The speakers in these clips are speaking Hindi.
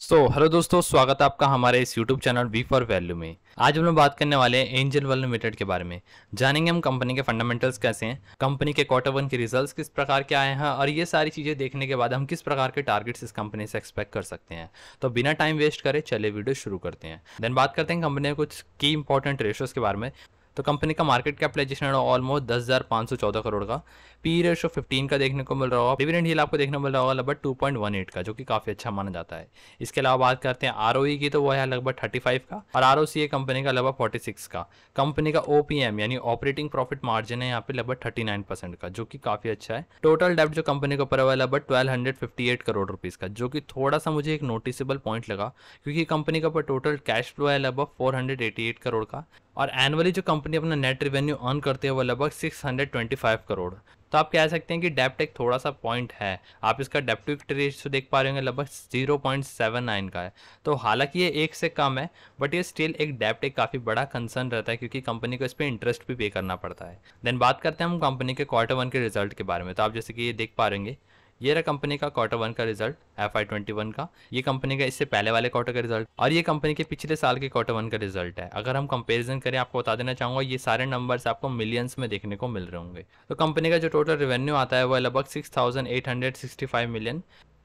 सो so, हेलो दोस्तों स्वागत है आपका हमारे इस YouTube channel V for value में आज हम लोग बात करने वाले हैं एंजल वर्ल्ड लिमिटेड के बारे में जानेंगे हम कंपनी के फंडामेंटल्स कैसे हैं कंपनी के क्वार्टर वन के रिजल्ट्स किस प्रकार के आए हैं और ये सारी चीज़ें देखने के बाद हम किस प्रकार के टारगेट्स इस कंपनी से एक्सपेक्ट कर सकते हैं तो बिना टाइम वेस्ट करे चले वीडियो शुरू करते हैं देन बात करते हैं कंपनी के कुछ की इंपॉर्टेंट रेशोज़ के बारे में तो कंपनी का मार्केट कैपिटलाइजेशन है ऑलमोस्ट दस हज़ार पाँच सौ चौदह करोड़ का पी रेशो फिफ्टीन का देखने को मिल रहा होगा डिविडेंड हिल आपको देखने को मिल रहा होगा लगभग टू पॉइंट वन एट का जो कि काफ़ी अच्छा माना जाता है इसके अलावा बात करते हैं आर e की तो वो है लगभग थर्टी फाइव का और आर कंपनी का लगभग फोर्टी सिक्स का कंपनी का ओ यानी ऑपरेटिंग प्रॉफिट मार्जिन है यहाँ पे लगभग थर्टी नाइन परसेंट का जो कि काफ़ी अच्छा है टोटल डेब्ट जो कंपनी के ऊपर है लगभग twelve hundred fifty eight crore rupees का जो कि थोड़ा सा मुझे एक नोटिसेबल पॉइंट लगा क्योंकि कंपनी का ऊपर टोटल कैश फ्लो है लगभग four hundred eighty eight crore का और एनुअली जो कंपनी अपना नेट रिवेन्यू अर्न करती है वो लगभग 625 करोड़ तो आप कह सकते हैं कि डेप्ट एक थोड़ा सा पॉइंट है आप इसका डेप्ट टू रेशियो देख पा रहे होंगे लगभग जीरो पॉइंट सेवन नाइन का है तो हालांकि ये एक से कम है बट ये स्टिल एक डेप्ट एक काफ़ी बड़ा कंसर्न रहता है क्योंकि कंपनी को इस पर इंटरेस्ट भी पे करना पड़ता है देन बात करते हैं हम कंपनी के क्वार्टर वन के रिजल्ट के बारे में तो आप जैसे कि ये देख पा रहे ये रहा कंपनी का क्वार्टर वन का result F I twenty one का ये कंपनी का इससे पहले वाले क्वार्टर का रिजल्ट और ये कंपनी के पिछले साल के क्वार्टर वन का रिजल्ट है अगर हम कंपैरिजन करें आपको बता देना चाहूंगा ये सारे नंबर्स आपको मिलियंस में देखने को मिल रहे होंगे तो कंपनी का जो टोटल रेवेन्यू आता है वो लगभग six thousand eight hundred sixty five million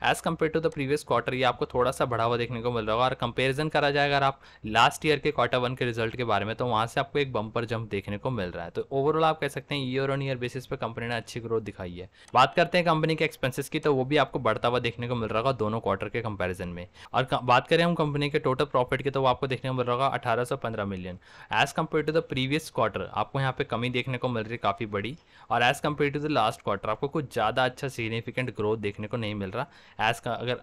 as compared to the previous quarter ये आपको थोड़ा सा बढ़ावा देखने को मिल रहा होगा और कंपेरिजन करा जाए अगर आप लास्ट ईयर के क्वार्टर वन के रिजल्ट के बारे में तो वहाँ से आपको एक बम्पर जंप देखने को मिल रहा है तो ओवरऑल आप कह सकते हैं ईयर ऑन ईयर बेसिस पर कंपनी ने अच्छी ग्रोथ दिखाई है बात करते हैं कंपनी के एक्सपेंसिस की तो वो भी आपको बढ़ता हुआ देखने को मिल रहा होगा दोनों क्वार्टर के कंपेरिजन में और बात करें हम कंपनी के टोटल प्रॉफिट की तो वो आपको देखने को मिल रहा होगा अठारह million as compared to the previous quarter आपको यहाँ पे कमी देखने को मिल रही है काफ़ी बड़ी और as compared to the last quarter आपको कुछ ज़्यादा अच्छा सिग्निफिकेंट ग्रोथ देखने को नहीं मिल रहा ask uh, अगर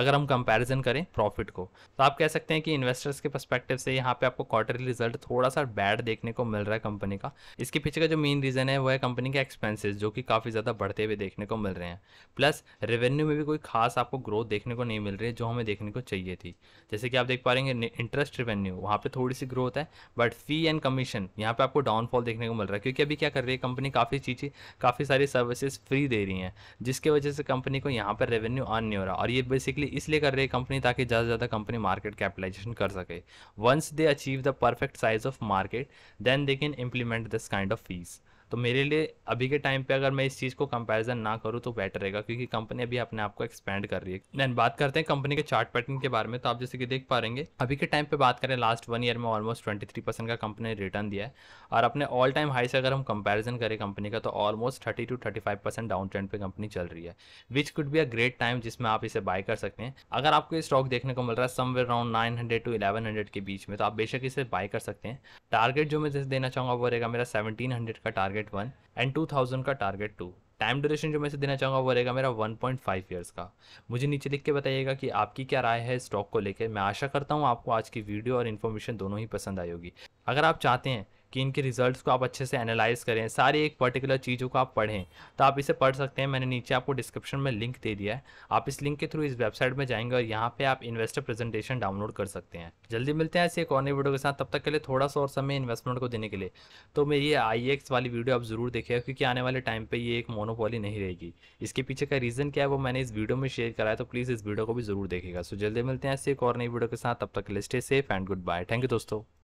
अगर हम कंपैरिजन करें प्रॉफिट को तो आप कह सकते हैं कि इन्वेस्टर्स के परस्पेक्टिव से यहाँ पे आपको क्वार्टरली रिजल्ट थोड़ा सा बैड देखने को मिल रहा है कंपनी का इसके पीछे का जो मेन रीज़न है वो है कंपनी के एक्सपेंसिस जो कि काफ़ी ज़्यादा बढ़ते हुए देखने को मिल रहे हैं प्लस रेवेन्यू में भी कोई खास आपको ग्रोथ देखने को नहीं मिल रही है जो हमें देखने को चाहिए थी जैसे कि आप देख पा रहे हैं इंटरेस्ट रेवेन्यू वहाँ पर थोड़ी सी ग्रोथ है बट फी एंड कमीशन यहाँ पर आपको डाउनफॉल देखने को मिल रहा है क्योंकि अभी क्या कर रही है कंपनी काफ़ी चीज़ें काफ़ी सारी सर्विसेज फ्री दे रही हैं जिसकी वजह से कंपनी को यहाँ पर रेवेन्यू अर्न नहीं हो रहा और ये बेसिकली बेसिकली इसलिए कर रही है कंपनी ताकि ज़्यादा से ज़्यादा कंपनी मार्केट कैपिटलाइजेशन कर सके once they achieve the perfect size of market then they can implement this kind of fees तो मेरे लिए अभी के टाइम पे अगर मैं इस चीज़ को कंपैरिजन ना करूँ तो बेटर रहेगा क्योंकि कंपनी अभी अपने आप को एक्सपेंड कर रही है देन बात करते हैं कंपनी के चार्ट पैटर्न के बारे में तो आप जैसे कि देख पा रहेंगे अभी के टाइम पे बात करें लास्ट वन ईयर में ऑलमोस्ट ट्वेंटी थ्री परसेंट का कंपनी ने रिटर्न दिया है और अपने ऑल टाइम हाई से अगर हम कंपेरिजन करें कंपनी का तो almost thirty two thirty five percent down trend पर कंपनी चल रही है which could be a great time जिसमें आप इसे बाय कर सकते हैं अगर आपको ये स्टॉक देखने को मिल रहा है somewhere around nine hundred to eleven hundred के बीच में तो आप बेशक इसे बाय कर सकते हैं टारगेट जो मैं देना चाहूँगा वो रहेगा मेरा सेवनटीन हंड्रेड का target target one and two thousand का टारगेट टू टाइम ड्यूरेशन जो मैं इसे देना चाहूँगा वो रहेगा मेरा वन पॉइंट फाइव ईयर्स का मुझे नीचे लिख के बताइएगा कि आपकी क्या राय है स्टॉक को लेकर मैं आशा करता हूँ आपको आज की वीडियो और इन्फॉर्मेशन दोनों ही पसंद आई होगी अगर आप चाहते हैं कि इनके रिजल्ट्स को आप अच्छे से एनालाइज करें सारी एक पर्टिकुलर चीज़ों को आप पढ़ें तो आप इसे पढ़ सकते हैं मैंने नीचे आपको डिस्क्रिप्शन में लिंक दे दिया है आप इस लिंक के थ्रू इस वेबसाइट में जाएंगे और यहाँ पे आप इन्वेस्टर प्रेजेंटेशन डाउनलोड कर सकते हैं जल्दी मिलते हैं ऐसे एक और नई वीडियो के साथ तब तक के लिए थोड़ा सा और समय इन्वेस्टमेंट को देने के लिए तो मेरी ये आई e वाली वीडियो आप ज़रूर देखिए क्योंकि आने वाले टाइम पर ये एक मोनोपोली नहीं रहेगी इसके पीछे का रीज़न क्या है वो मैंने इस वीडियो में शेयर कराया तो प्लीज़ इस वीडियो को भी ज़रूर देखेगा सो जल्दी मिलते हैं ऐसे एक और नई वीडियो के साथ तब तक के लिए stay safe and goodbye thank you दोस्तों